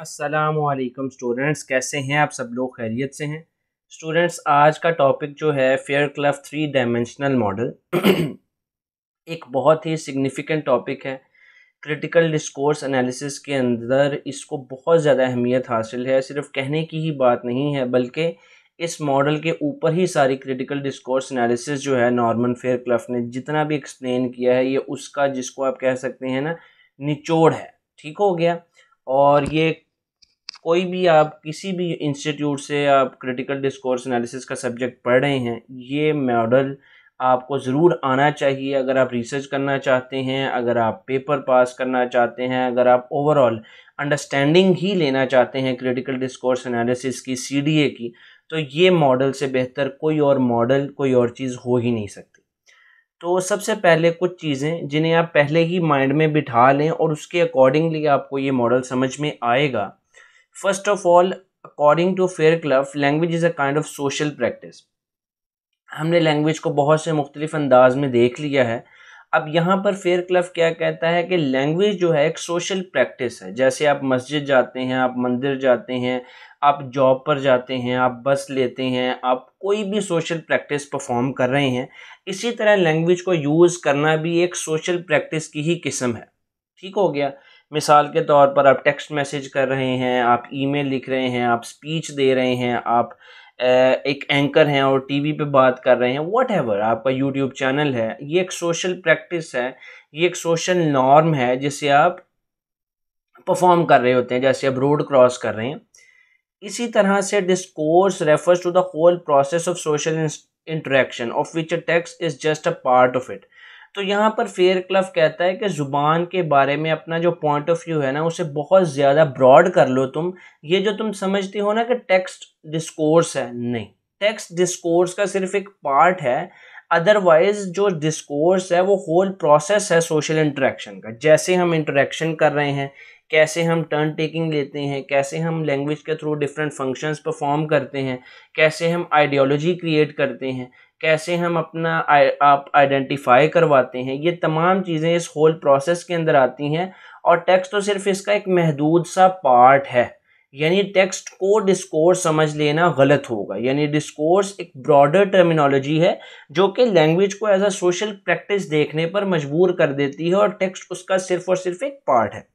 असलकम स्टूडेंट्स कैसे हैं आप सब लोग खैरियत से हैं स्टूडेंट्स आज का टॉपिक जो है Fairclough three dimensional model एक बहुत ही सिग्निफिकेंट टॉपिक है क्रिटिकल डिस्कोर्स एनालिसिस के अंदर इसको बहुत ज़्यादा अहमियत हासिल है सिर्फ कहने की ही बात नहीं है बल्कि इस मॉडल के ऊपर ही सारी क्रिटिकल डिस्कोर्स एनालिसिस जो है नॉर्मन फेयर क्लफ ने जितना भी एक्सप्लेन किया है ये उसका जिसको आप कह सकते हैं ना निचोड़ है ठीक हो गया और ये कोई भी आप किसी भी इंस्टीट्यूट से आप क्रिटिकल डिस्कोर्स एनालिसिस का सब्जेक्ट पढ़ रहे हैं ये मॉडल आपको ज़रूर आना चाहिए अगर आप रिसर्च करना चाहते हैं अगर आप पेपर पास करना चाहते हैं अगर आप ओवरऑल अंडरस्टैंडिंग ही लेना चाहते हैं क्रिटिकल डिस्कोर्स एनालिसिस की सी की तो ये मॉडल से बेहतर कोई और मॉडल कोई और चीज़ हो ही नहीं सकती तो सबसे पहले कुछ चीज़ें जिन्हें आप पहले ही माइंड में बिठा लें और उसके अकॉर्डिंगली आपको ये मॉडल समझ में आएगा First of all, according to Fairclough language is a kind of social practice हमने लैंग्वेज को बहुत से मुख्तलिफ अंदाज में देख लिया है अब यहाँ पर फेयर क्लफ क्या कहता है कि लैंग्वेज जो है एक सोशल प्रैक्टिस है जैसे आप मस्जिद जाते हैं आप मंदिर जाते हैं आप जॉब पर जाते हैं आप बस लेते हैं आप कोई भी सोशल प्रैक्टिस परफॉर्म कर रहे हैं इसी तरह लैंग्वेज को यूज़ करना भी एक सोशल प्रैक्टिस की ही किस्म है ठीक हो गया मिसाल के तौर पर आप टेक्स्ट मैसेज कर रहे हैं आप ईमेल लिख रहे हैं आप स्पीच दे रहे हैं आप एक एंकर हैं और टीवी पे बात कर रहे हैं वट एवर आपका यूट्यूब चैनल है ये एक सोशल प्रैक्टिस है ये एक सोशल नॉर्म है जिसे आप परफॉर्म कर रहे होते हैं जैसे आप रोड क्रॉस कर रहे हैं इसी तरह से discourse refers to the whole process of social interaction of which a text is just a part of it तो यहाँ पर फेयर क्लफ कहता है कि ज़ुबान के बारे में अपना जो पॉइंट ऑफ व्यू है ना उसे बहुत ज़्यादा ब्रॉड कर लो तुम ये जो तुम समझती हो ना कि टेक्स्ट डिस्कोर्स है नहीं टेक्स्ट डिस्कोर्स का सिर्फ एक पार्ट है अदरवाइज जो डिस्कोर्स है वो होल प्रोसेस है सोशल इंटरेक्शन का जैसे हम इंटरेक्शन कर रहे हैं कैसे हम टर्न टेकिंग लेते हैं कैसे हम लैंग्वेज के थ्रू डिफरेंट फंक्शंस परफॉर्म करते हैं कैसे हम आइडियोलॉजी क्रिएट करते हैं कैसे हम अपना आप आइडेंटिफाई करवाते हैं ये तमाम चीज़ें इस होल प्रोसेस के अंदर आती हैं और टेक्स्ट तो सिर्फ इसका एक महदूद सा पार्ट है यानी टेक्स्ट को डिस्कोर्स समझ लेना गलत होगा यानी डिस्कोर्स एक ब्रॉडर टर्मिनोलॉजी है जो कि लैंग्वेज को एज अ सोशल प्रैक्टिस देखने पर मजबूर कर देती है और टेक्स्ट उसका सिर्फ और सिर्फ एक पार्ट है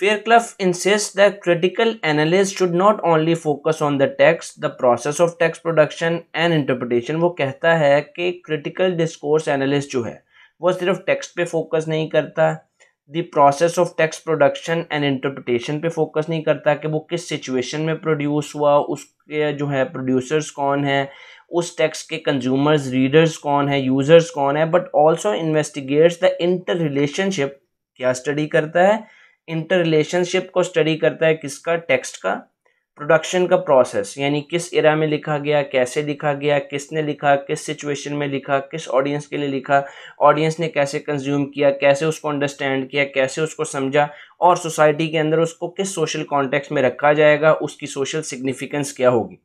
Fairclough insists that critical analysts should not only focus on the text, the process of text production and interpretation. वो कहता है कि critical discourse analyst जो है वो सिर्फ text पे focus नहीं करता the process of text production and interpretation पे focus नहीं करता कि वो किस situation में produce हुआ उसके जो है producers कौन है उस टेक्स्ट के कंज्यूमर्स रीडर्स कौन है यूजर्स कौन है but also investigates the inter relationship क्या स्टडी करता है इंटर रिलेशनशिप को स्टडी करता है किसका टेक्स्ट का प्रोडक्शन का प्रोसेस यानी किस इरा में लिखा गया कैसे लिखा गया किसने लिखा किस सिचुएशन में लिखा किस ऑडियंस के लिए लिखा ऑडियंस ने कैसे कंज्यूम किया कैसे उसको अंडरस्टैंड किया कैसे उसको समझा और सोसाइटी के अंदर उसको किस सोशल कॉन्टेक्स्ट में रखा जाएगा उसकी सोशल सिग्निफिकेंस क्या होगी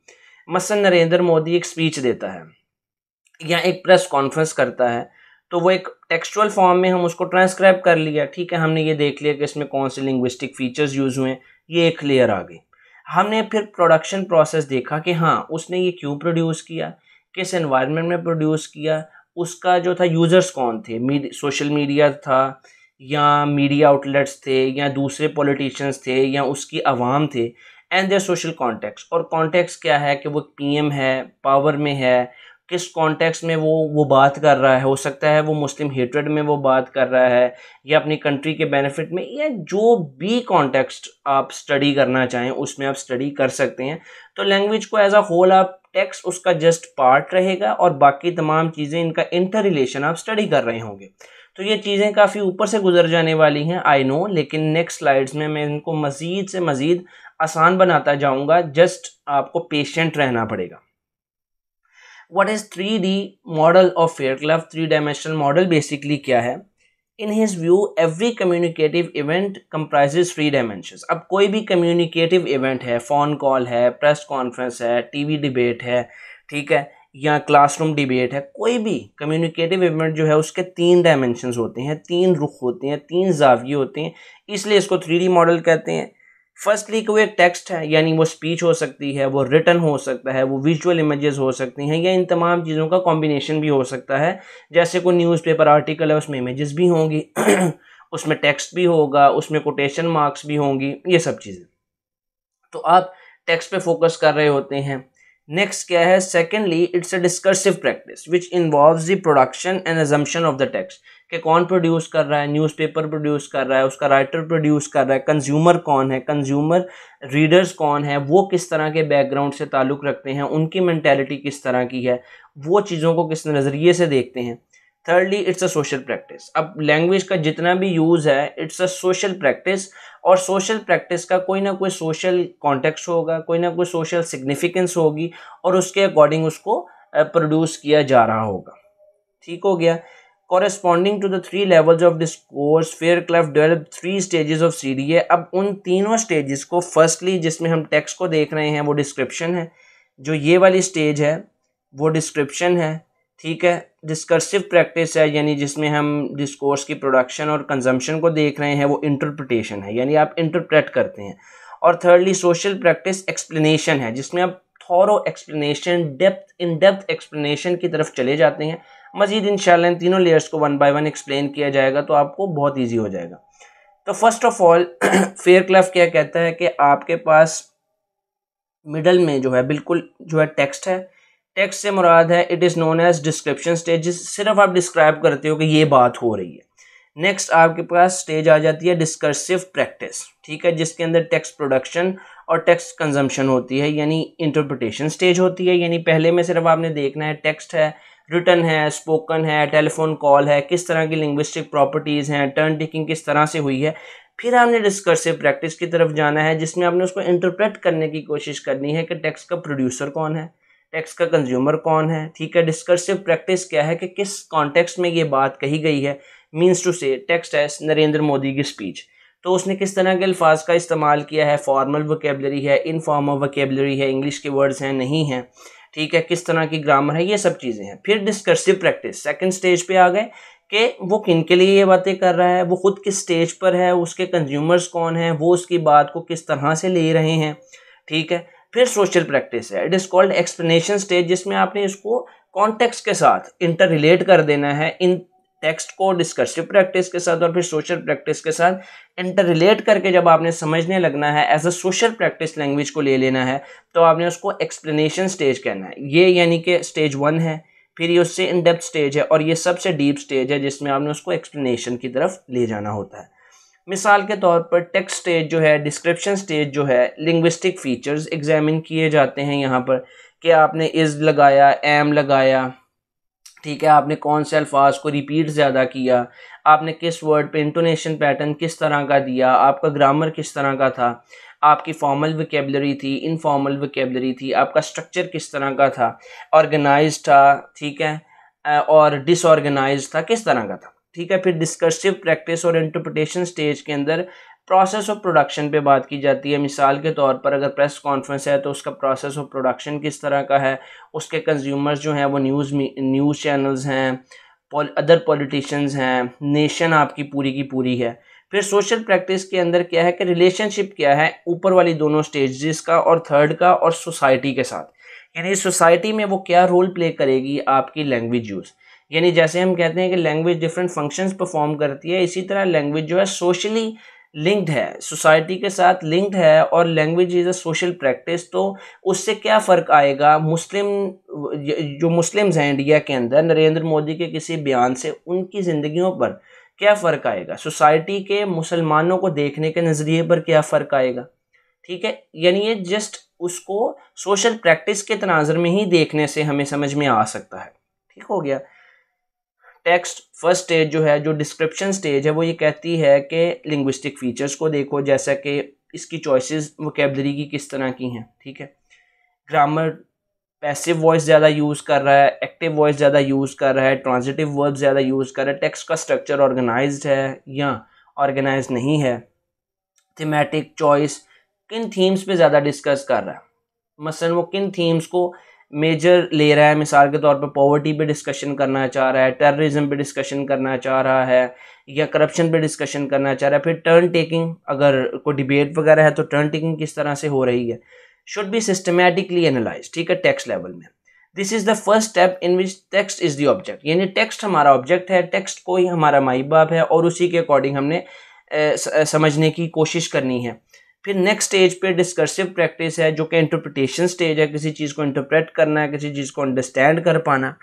मसन नरेंद्र मोदी एक स्पीच देता है या एक प्रेस कॉन्फ्रेंस करता है तो वो एक टेक्सचुअल फॉर्म में हम उसको ट्रांसक्राइब कर लिया ठीक है हमने ये देख लिया कि इसमें कौन से लिंग्विस्टिक फीचर्स यूज़ हुए ये एक क्लियर आ गई हमने फिर प्रोडक्शन प्रोसेस देखा कि हाँ उसने ये क्यों प्रोड्यूस किया किस एनवायरनमेंट में प्रोड्यूस किया उसका जो था यूज़र्स कौन थे मीड, सोशल मीडिया था या मीडिया आउटलेट्स थे या दूसरे पॉलिटिशियंस थे या उसकी आवाम थे एंड देयर सोशल कॉन्टेक्स्ट और कॉन्टेक्स्ट क्या है कि वो पीएम है पावर में है किस कॉन्टेक्स में वो वो बात कर रहा है हो सकता है वो मुस्लिम हेटरेड में वो बात कर रहा है या अपनी कंट्री के बेनिफिट में या जो भी कॉन्टेक्स्ट आप स्टडी करना चाहें उसमें आप स्टडी कर सकते हैं तो लैंग्वेज को एज अ होल आप टेक्स्ट उसका जस्ट पार्ट रहेगा और बाकी तमाम चीज़ें इनका इंटर रिलेशन आप स्टडी कर रहे होंगे तो ये चीज़ें काफ़ी ऊपर से गुजर जाने वाली हैं आई नो लेकिन नेक्स्ट स्लाइड्स में मैं इनको मज़ीद से मज़ीद आसान बनाता जाऊँगा जस्ट आपको पेशेंट रहना पड़ेगा what is three D model of of club three dimensional model basically क्या है in his view every communicative event comprises three dimension अब कोई भी कम्युनिकेटिव इवेंट है फ़ोन कॉल है प्रेस कॉन्फ्रेंस है टी वी डिबेट है ठीक है या क्लासरूम डिबेट है कोई भी कम्युनिकेटिव इवेंट जो है उसके तीन डायमेंशंस होते हैं तीन रुख होते हैं तीन जाविये होते हैं इसलिए इसको थ्री डी मॉडल कहते हैं फर्स्टली कि वो एक टेक्स्ट है यानी वो स्पीच हो सकती है वो रिटर्न हो सकता है वो विजुअल इमेजेस हो सकती हैं या इन तमाम चीज़ों का कॉम्बिनेशन भी हो सकता है जैसे कोई न्यूज़पेपर आर्टिकल है उसमें इमेजेस भी होंगी उसमें टेक्स्ट भी होगा उसमें कोटेशन मार्क्स भी होंगी ये सब चीज़ें तो आप टेक्स्ट पे फोकस कर रहे होते हैं नेक्स्ट क्या है secondly it's a discursive practice which involve the production and consumption of the text कि कौन प्रोड्यूस कर रहा है न्यूज़पेपर प्रोड्यूस कर रहा है उसका राइटर प्रोड्यूस कर रहा है कंज्यूमर कौन है कंज्यूमर रीडर्स कौन है वो किस तरह के बैकग्राउंड से ताल्लुक़ रखते हैं उनकी मैंटेलिटी किस तरह की है वो चीज़ों को किस नज़रिए से देखते हैं thirdly it's a social practice अब लैंग्वेज का जितना भी यूज़ है इट्स अ सोशल प्रैक्टिस और सोशल प्रैक्टिस का कोई ना कोई सोशल कॉन्टेक्स्ट होगा कोई ना कोई सोशल सिग्निफिकेंस होगी और उसके अकॉर्डिंग उसको प्रोड्यूस किया जा रहा होगा ठीक हो गया corresponding to the three levels of discourse Fairclough develop three stages of C D A अब उन तीनों स्टेजेस को फर्स्टली जिसमें हम टेक्स्ट को देख रहे हैं वो डिस्क्रिप्शन है जो ये वाली स्टेज है वो डिस्क्रिप्शन है ठीक है डिस्कर्सिव प्रैक्टिस है यानी जिसमें हम डिस्कोर्स की प्रोडक्शन और कंजम्पशन को देख रहे हैं वो इंटरप्रटेशन है यानी आप इंटरप्रेट करते हैं और थर्डली सोशल प्रैक्टिस एक्सप्लेनेशन है जिसमें आप thorough explanation depth in depth explanation की तरफ चले जाते हैं मजीद इन इन तीनों लेयर्स को वन बाय वन एक्सप्लेन किया जाएगा तो आपको बहुत ईजी हो जाएगा तो first of all Fairclough क्या कहता है कि आपके पास मिडल में जो है बिल्कुल जो है टेक्स्ट है टेक्स्ट से मुराद है it is known as description stage सिर्फ आप डिस्क्राइब करते हो कि ये बात हो रही है नेक्स्ट आपके पास स्टेज आ जाती है डिस्कर्सिव प्रैक्टिस ठीक है जिसके अंदर टेक्स्ट प्रोडक्शन और टेक्स्ट कंजम्पशन होती है यानी इंटरप्रटेशन स्टेज होती है यानी पहले में सिर्फ आपने देखना है टेक्स्ट है रिटर्न है स्पोकन है टेलीफोन कॉल है किस तरह की लिंग्विस्टिक प्रॉपर्टीज़ हैं टर्न टेकिंग किस तरह से हुई है फिर आपने डिस्कर्सिव प्रैक्टिस की तरफ जाना है जिसमें आपने उसको इंटरप्रेट करने की कोशिश करनी है कि टेक्स्ट का प्रोड्यूसर कौन है टेक्स का कंज्यूमर कौन है ठीक है डिस्कर्सिव प्रैक्टिस क्या है कि किस कॉन्टेक्स्ट में ये बात कही गई है means to say text as Narendra Modi की स्पीच तो उसने किस तरह के अल्फाज का इस्तेमाल किया है फॉर्मल वकेबलरी है इनफॉर्मल वकेबलरी है इंग्लिश के वर्ड्स हैं नहीं हैं ठीक है किस तरह की ग्रामर है ये सब चीज़ें हैं फिर डिस्कर्सिव प्रैक्टिस सेकेंड स्टेज पे आ गए कि वो किन के लिए ये बातें कर रहा है वो खुद किस स्टेज पर है उसके कंज्यूमर्स कौन हैं वो उसकी बात को किस तरह से ले रहे हैं ठीक है फिर सोशल प्रैक्टिस है it is called explanation stage जिसमें आपने इसको कॉन्टेक्स्ट के साथ इंटर रिलेट कर देना है इन टेक्स्ट को डिस्कसिव प्रैक्टिस के साथ और फिर सोशल प्रैक्टिस के साथ इंटर रिलेट करके जब आपने समझने लगना है as a social practice language को ले लेना है तो आपने उसको एक्सप्लेनेशन स्टेज कहना है ये यानी कि स्टेज वन है फिर ये उससे इन डेप्थ स्टेज है और ये सबसे डीप स्टेज है जिसमें आपने उसको एक्सप्लेनेशन की तरफ ले जाना होता है मिसाल के तौर पर टेक्स्ट स्टेज जो है डिस्क्रिप्शन स्टेज जो है लिंग्विस्टिक फ़ीचर्स एग्जामिन किए जाते हैं यहाँ पर कि आपने इज़ लगाया एम लगाया ठीक है आपने कौन से अल्फाज को रिपीट ज़्यादा किया आपने किस वर्ड पे इंटोनेशन पैटर्न किस तरह का दिया आपका ग्रामर किस तरह का था आपकी फॉर्मल वकेबलरी थी इनफॉर्मल वकेबलरी थी आपका स्ट्रक्चर किस तरह का था ऑर्गेनाइज था ठीक है और डिसऑर्गेनाइज था किस तरह का था ठीक है फिर डिस्कर्सिव प्रैक्टिस और इंटरप्रटेशन स्टेज के अंदर प्रोसेस ऑफ प्रोडक्शन पे बात की जाती है मिसाल के तौर पर अगर प्रेस कॉन्फ्रेंस है तो उसका प्रोसेस ऑफ प्रोडक्शन किस तरह का है उसके कंज्यूमर्स जो हैं वो न्यूज़ न्यूज़ चैनल्स हैं अदर पॉलिटिशियंस हैं नेशन आपकी पूरी की पूरी है फिर सोशल प्रैक्टिस के अंदर क्या है कि रिलेशनशिप क्या है ऊपर वाली दोनों स्टेजेस का और थर्ड का और सोसाइटी के साथ यानी सोसाइटी में वो क्या रोल प्ले करेगी आपकी लैंग्वेज यूज़ यानी जैसे हम कहते हैं कि लैंग्वेज डिफरेंट फंक्शंस परफॉर्म करती है इसी तरह लैंग्वेज जो है सोशली लिंक्ड है सोसाइटी के साथ लिंक्ड है और language is a social practice तो उससे क्या फ़र्क आएगा मुस्लिम जो मुस्लिम्स हैं इंडिया के अंदर नरेंद्र मोदी के किसी बयान से उनकी ज़िंदगियों पर क्या फ़र्क आएगा सोसाइटी के मुसलमानों को देखने के नज़रिए पर क्या फ़र्क आएगा ठीक है यानी ये जस्ट उसको सोशल प्रैक्टिस के तनाजर में ही देखने से हमें समझ में आ सकता है ठीक हो गया टेक्स्ट फर्स्ट स्टेज जो है जो डिस्क्रिप्शन स्टेज है वो ये कहती है कि लिंग्विस्टिक फीचर्स को देखो जैसा कि इसकी चॉइसेस वोकेबलरी की किस तरह की हैं ठीक है ग्रामर पैसिव वॉइस ज़्यादा यूज़ कर रहा है एक्टिव वॉइस ज़्यादा यूज़ कर रहा है ट्रांजिटिव वर्ब ज़्यादा यूज़ कर रहा है टेक्स्ट का स्ट्रक्चर ऑर्गेनाइज है या ऑर्गेनाइज नहीं है थीमेटिक चॉइस किन थीम्स पे ज़्यादा डिस्कस कर रहा है मसलन वो किन थीम्स को मेजर ले रहा है मिसाल के तौर पर पॉवर्टी पे डिस्कशन करना चाह रहा है टेररिज्म पे डिस्कशन करना चाह रहा है या करप्शन पे डिस्कशन करना चाह रहा है फिर टर्न टेकिंग अगर कोई डिबेट वगैरह है तो टर्न टेकिंग किस तरह से हो रही है शुड बी सिस्टमेटिकली एनालाइज ठीक है टेक्स्ट लेवल में this is the first step in which text is the object यानी टेक्स्ट हमारा ऑब्जेक्ट है टेक्स्ट को ही हमारा माई बाप है और उसी के अकॉर्डिंग हमने ए, समझने की कोशिश करनी है फिर नेक्स्ट स्टेज पे डिस्कर्सिव प्रैक्टिस है जो कि इंटरप्रिटेशन स्टेज है किसी चीज़ को इंटरप्रेट करना है किसी चीज़ को अंडरस्टैंड कर पाना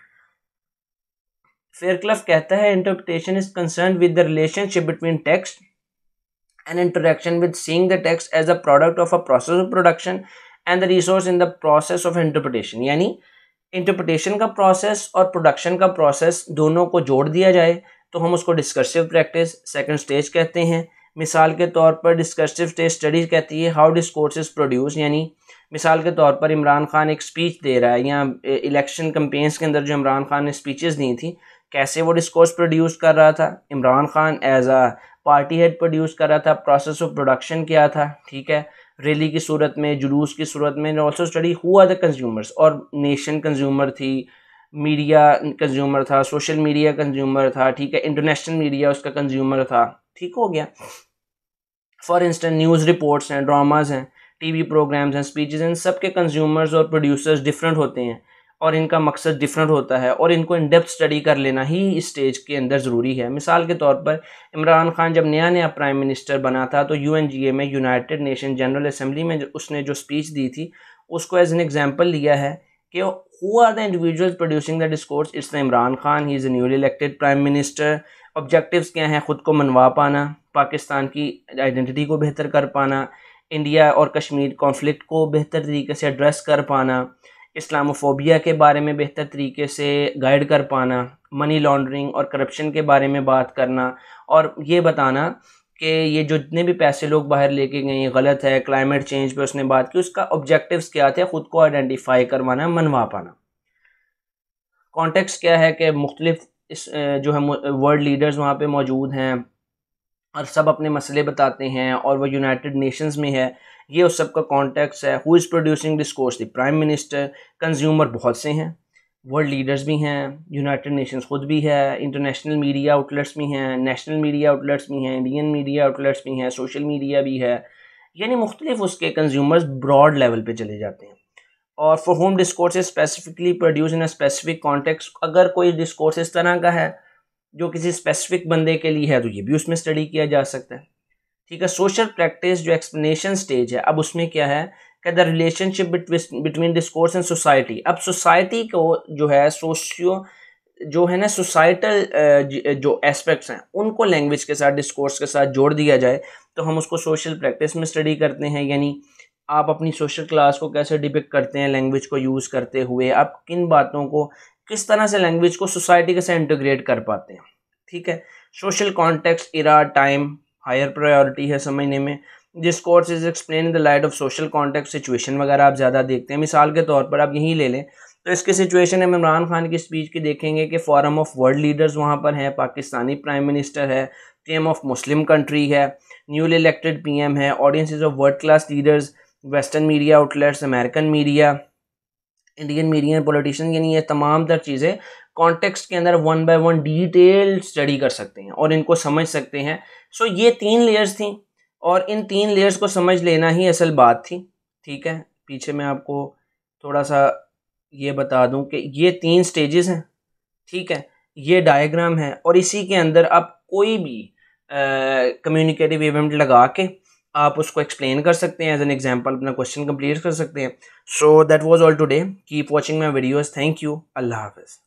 फेयरक्लफ कहता है interpretation is concern with the relationship between text and interaction with seeing the text as a product of a process of production and the resource in the process of interpretation यानी interpretation का process और production का process दोनों को जोड़ दिया जाए तो हम उसको डिस्कर्सिव प्रैक्टिस सेकेंड स्टेज कहते हैं मिसाल के तौर पर डिस्कशिव टेस्ट स्टडीज़ कहती है हाउ डिस इज प्रोड्यूस यानी मिसाल के तौर पर इमरान खान एक स्पीच दे रहा है या इलेक्शन कम्पेन्स के अंदर जो इमरान खान ने स्पीचेस दी थी कैसे वो डिस्कोर्स प्रोड्यूस कर रहा था Imran Khan as a party head produce कर रहा था प्रोसेस ऑफ प्रोडक्शन क्या था ठीक है रैली की सूरत में जुलूस की सूरत में ऑल्सो स्टडी हुआ द कंज्यूमर्स और नेशन कंज्यूमर थी मीडिया कंज्यूमर था सोशल मीडिया कंज्यूमर था ठीक है इंटरनेशनल मीडिया उसका कंज्यूमर था ठीक हो गया फॉर इंस्टेंस न्यूज़ रिपोर्ट्स हैं ड्रामाज हैं टीवी प्रोग्राम्स हैं स्पीचेस हैं सब के कंज्यूमर्स और प्रोड्यूसर्स डिफरेंट होते हैं और इनका मकसद डिफरेंट होता है और इनको इन डेप्थ स्टडी कर लेना ही इस स्टेज के अंदर ज़रूरी है मिसाल के तौर पर इमरान खान जब नया नया प्राइम मिनिस्टर बना था तो यू में यूनाइटेड नेशन जनरल असम्बली में उसने जो स्पीच दी थी उसको एज एन एग्ज़ाम्पल लिया है कि who are the individual producing the discourse it's the Imran Khan he is a newly elected prime minister objectives क्या हैं ख़ुद को मनवा पाना पाकिस्तान की आइडेंटिटी को बेहतर कर पाना इंडिया और कश्मीर कॉन्फ्लिक्ट को बेहतर तरीके से एड्रेस कर पाना इस्लामोफोबिया के बारे में बेहतर तरीके से गाइड कर पाना मनी लॉन्ड्रिंग और करप्शन के बारे में बात करना और ये बताना कि ये जो जितने भी पैसे लोग बाहर लेके गए हैं गलत है क्लाइमेट चेंज पे उसने बात की उसका ऑब्जेक्टिव्स क्या थे ख़ुद को आइडेंटिफाई करवाना मनवा पाना कॉन्टेक्स्ट क्या है कि मुख्तलिफ इस जो है वर्ल्ड लीडर्स वहाँ पे मौजूद हैं और सब अपने मसले बताते हैं और वो यूनाइटेड नेशंस में है ये उस सब का कॉन्टेक्ट है who is producing course the prime minister consumer बहुत से हैं वर्ल्ड लीडर्स भी हैं यूनाइटेड नेशंस खुद भी है इंटरनेशनल मीडिया आउटलेट्स भी हैं नेशनल मीडिया आउटलेट्स भी हैं इंडियन मीडिया आउटलेट्स भी हैं सोशल मीडिया भी है यानी मुख्तलिफ उसके कंज्यूमर्स ब्रॉड लेवल पर चले जाते हैं और for whom discourse specifically produce in a specific context अगर कोई डिस्कोर्स इस तरह का है जो किसी स्पेसिफिक बंदे के लिए है तो ये भी उसमें स्टडी किया जा सकता है ठीक है सोशल प्रैक्टिस जो एक्सप्लेनेशन स्टेज है अब उसमें क्या है क्या the relationship between discourse and society अब सोसाइटी को जो है सोशियो जो है ना सोसाइटल जो एस्पेक्ट्स हैं उनको लैंग्वेज के साथ डिस्कोर्स के साथ जोड़ दिया जाए तो हम उसको सोशल प्रैक्टिस में स्टडी करते हैं यानी आप अपनी सोशल क्लास को कैसे डिपेक्ट करते हैं लैंग्वेज को यूज़ करते हुए आप किन बातों को किस तरह से लैंग्वेज को सोसाइटी के साथ इंटीग्रेट कर पाते हैं ठीक है social context era time higher priority है समझने में discourse is explain the light of social contact situation वगैरह आप ज़्यादा देखते हैं मिसाल के तौर पर आप यहीं ले लें तो इसकी सिचुएशन हम इमरान खान की स्पीच की देखेंगे कि फॉरम ऑफ वर्ल्ड लीडर्स वहाँ पर हैं पाकिस्तानी प्राइम मिनिस्टर है टीम ऑफ मुस्लिम कंट्री है न्यूली इलेक्टेड पीएम है audiences of world class leaders western media outlets American media Indian media politician यानी ये तमाम तर चीज़ें कॉन्टेक्स्ट के अंदर one by one detail study कर सकते हैं और इनको समझ सकते हैं सो ये तीन लेयर्स थी और इन तीन लेयर्स को समझ लेना ही असल बात थी ठीक है पीछे मैं आपको थोड़ा सा ये बता दूं कि ये तीन स्टेजेस हैं ठीक है ये डायग्राम है और इसी के अंदर आप कोई भी कम्युनिकेटिव इवेंट लगा के आप उसको एक्सप्लेन कर सकते हैं एज एन एग्जाम्पल अपना क्वेश्चन कंप्लीट कर सकते हैं so that was all today keep watching my videos thank you अल्लाह हाफिज़